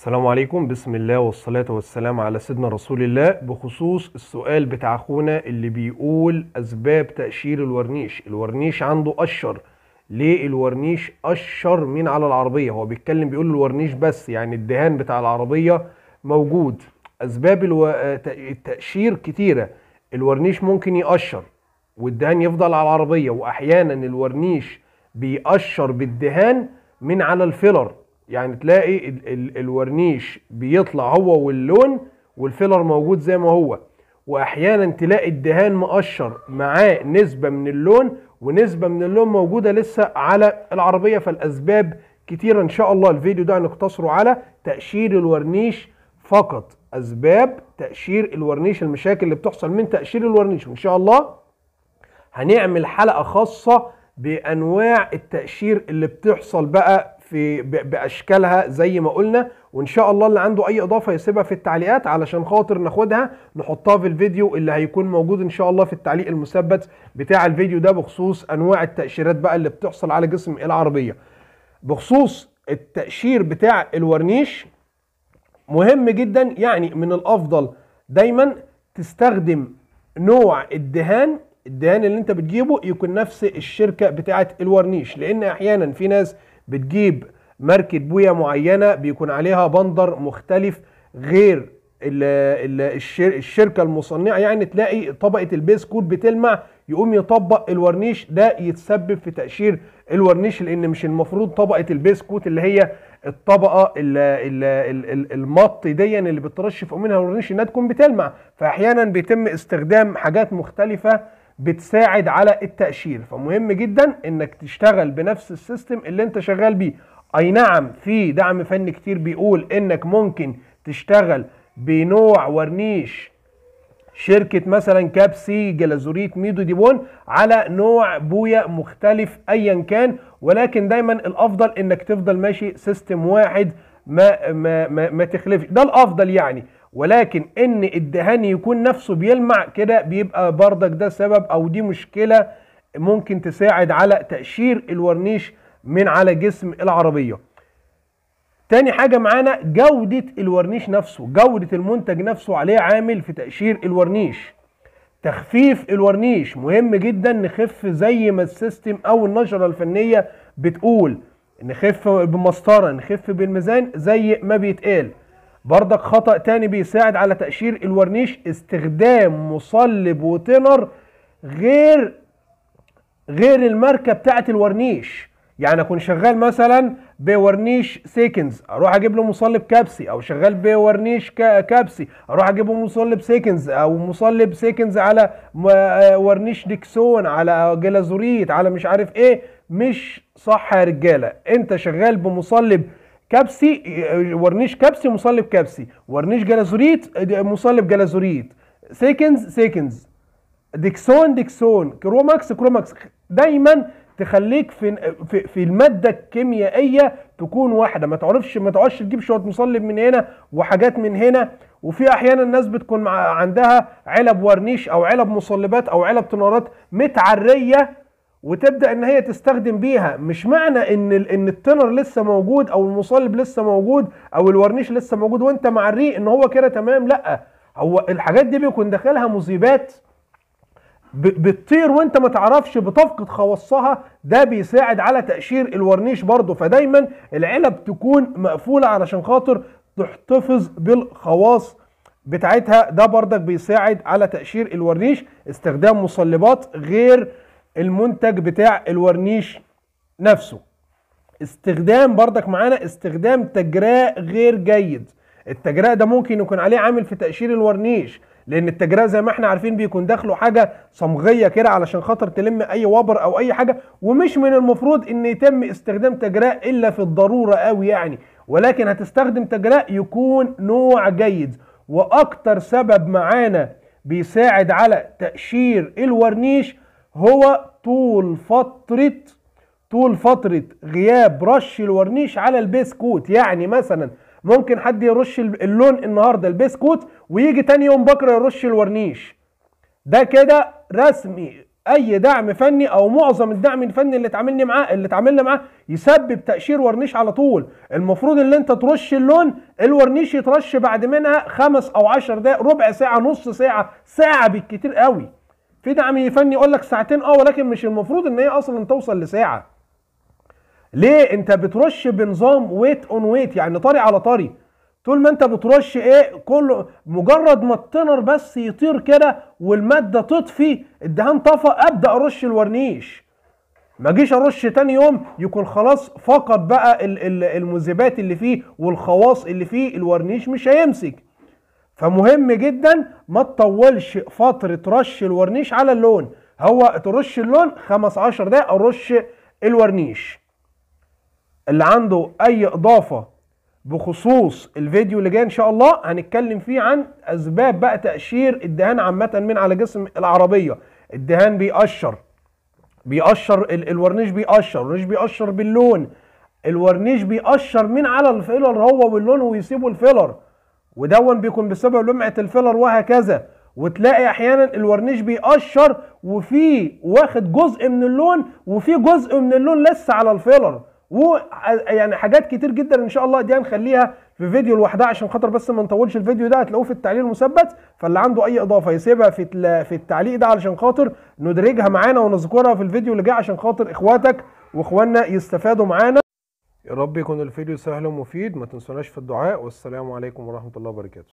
السلام عليكم بسم الله والصلاة والسلام على سيدنا رسول الله بخصوص السؤال بتاع اخونا اللي بيقول اسباب تأشير الورنيش الورنيش عنده أشر ليه الورنيش أشر من على العربية هو بيتكلم بيقول الورنيش بس يعني الدهان بتاع العربية موجود اسباب الو... التأشير كتيرة الورنيش ممكن يأشر والدهان يفضل على العربية واحيانا الورنيش بيأشر بالدهان من على الفيلر يعني تلاقي ال ال الورنيش بيطلع هو واللون والفيلر موجود زي ما هو واحيانا تلاقي الدهان مقشر معاه نسبه من اللون ونسبه من اللون موجوده لسه على العربيه فالاسباب كتيره ان شاء الله الفيديو ده هنقتصره على تقشير الورنيش فقط اسباب تقشير الورنيش المشاكل اللي بتحصل من تقشير الورنيش وان شاء الله هنعمل حلقه خاصه بانواع التقشير اللي بتحصل بقى في باشكالها زي ما قلنا وان شاء الله اللي عنده اي اضافه يسيبها في التعليقات علشان خاطر ناخدها نحطها في الفيديو اللي هيكون موجود ان شاء الله في التعليق المثبت بتاع الفيديو ده بخصوص انواع التاشيرات بقى اللي بتحصل على جسم العربيه بخصوص التاشير بتاع الورنيش مهم جدا يعني من الافضل دايما تستخدم نوع الدهان الدهان اللي انت بتجيبه يكون نفس الشركه بتاعه الورنيش لان احيانا في ناس بتجيب ماركة بوية معينة بيكون عليها بندر مختلف غير الشركة المصنعة يعني تلاقي طبقة البيس كود بتلمع يقوم يطبق الورنيش ده يتسبب في تاشير الورنيش لان مش المفروض طبقة البيس كود اللي هي الطبقة المط دي اللي فوق منها الورنيش انها تكون بتلمع فاحيانا بيتم استخدام حاجات مختلفة بتساعد على التأشير فمهم جدا انك تشتغل بنفس السيستم اللي انت شغال بيه اي نعم في دعم فني كتير بيقول انك ممكن تشتغل بنوع ورنيش شركة مثلا كابسي جلازوريت ميدو ديبون على نوع بويا مختلف ايا كان ولكن دايما الافضل انك تفضل ماشي سيستم واحد ما ما ما, ما تخلفش ده الافضل يعني ولكن ان الدهان يكون نفسه بيلمع كده بيبقى بردك ده سبب او دي مشكله ممكن تساعد على تقشير الورنيش من على جسم العربيه تاني حاجه معانا جوده الورنيش نفسه جوده المنتج نفسه عليه عامل في تقشير الورنيش تخفيف الورنيش مهم جدا نخف زي ما السيستم او النشره الفنيه بتقول نخف بمسطره نخف بالميزان زي ما بيتقال بردك خطأ تاني بيساعد على تأشير الورنيش استخدام مصلب وتنر غير غير الماركة بتاعة الورنيش يعني اكون شغال مثلا بورنيش سيكنز اروح اجيب له مصلب كبسي او شغال بورنيش كبسي اروح له مصلب سيكنز او مصلب سيكنز على آه، ورنيش ديكسون على جلازوريت على مش عارف ايه مش صح يا رجاله انت شغال بمصلب كبسي ورنيش كبسي مصلب كبسي ورنيش جلازوريت مصلب جلازوريت سيكنز سيكنز ديكسون ديكسون كروماكس كروماكس دايما تخليك في في, في الماده الكيميائيه تكون واحده ما تعرفش ما تقعدش تجيب شويه مصلب من هنا وحاجات من هنا وفي احيانا الناس بتكون عندها علب ورنيش او علب مصلبات او علب تنورات متعريه وتبدا ان هي تستخدم بيها مش معنى ان ان التنر لسه موجود او المصلب لسه موجود او الورنيش لسه موجود وانت معريه ان هو كده تمام لا هو الحاجات دي بيكون داخلها مصيبات بتطير وانت ما تعرفش بتفقد خواصها ده بيساعد على تاشير الورنيش برضه فدايما العلب تكون مقفوله علشان خاطر تحتفظ بالخواص بتاعتها ده بردك بيساعد على تاشير الورنيش استخدام مصلبات غير المنتج بتاع الورنيش نفسه استخدام بردك معانا استخدام تجراء غير جيد التجراء ده ممكن يكون عليه عامل في تقشير الورنيش لان التجراء زي ما احنا عارفين بيكون داخله حاجه صمغيه كده علشان خاطر تلم اي وبر او اي حاجه ومش من المفروض ان يتم استخدام تجراء الا في الضروره قوي يعني ولكن هتستخدم تجراء يكون نوع جيد واكتر سبب معانا بيساعد على تقشير الورنيش هو طول فترة طول فترة غياب رش الورنيش على البيسكوت يعني مثلا ممكن حد يرش اللون النهاردة البيسكوت ويجي تاني يوم بكرة يرش الورنيش ده كده رسمي اي دعم فني او معظم الدعم الفني اللي اتعاملني معاه اللي اتعاملنا معاه يسبب تقشير ورنيش على طول المفروض ان انت ترش اللون الورنيش يترش بعد منها خمس او عشر دقائق ربع ساعه نص ساعه ساعه بالكتير قوي في دعم فني يقول لك ساعتين اه ولكن مش المفروض ان هي اصلا توصل لساعه ليه انت بترش بنظام ويت اون ويت يعني طري على طري طول ما انت بترش ايه كله مجرد ما التنر بس يطير كده والماده تطفي الدهان طفى ابدا ارش الورنيش ما اجيش ارش تاني يوم يكون خلاص فقد بقى المذيبات اللي فيه والخواص اللي فيه الورنيش مش هيمسك فمهم جدا ما تطولش فتره رش الورنيش على اللون هو ترش اللون 15 دقيقه رش الورنيش اللي عنده اي اضافه بخصوص الفيديو اللي جاي ان شاء الله هنتكلم فيه عن اسباب بقى تأشير الدهان عامه من على جسم العربيه الدهان بيقشر بيقشر الورنيش بيقشر الورنيش بيقشر باللون الورنيش بيقشر من على الفيلر هو واللون ويسيبه الفيلر ودون بيكون بسبب لمعه الفيلر وهكذا وتلاقي احيانا الورنيش بيقشر وفي واخد جزء من اللون وفي جزء من اللون لسه على الفيلر و يعني حاجات كتير جدا ان شاء الله دي هنخليها في فيديو لوحدها عشان خاطر بس ما نطولش الفيديو ده هتلاقوه في التعليق المثبت فاللي عنده اي اضافه يسيبها في في التعليق ده علشان خاطر ندرجها معانا ونذكرها في الفيديو اللي جاي عشان خاطر اخواتك واخواننا يستفادوا معانا يا رب يكون الفيديو سهل ومفيد ما تنسوناش في الدعاء والسلام عليكم ورحمة الله وبركاته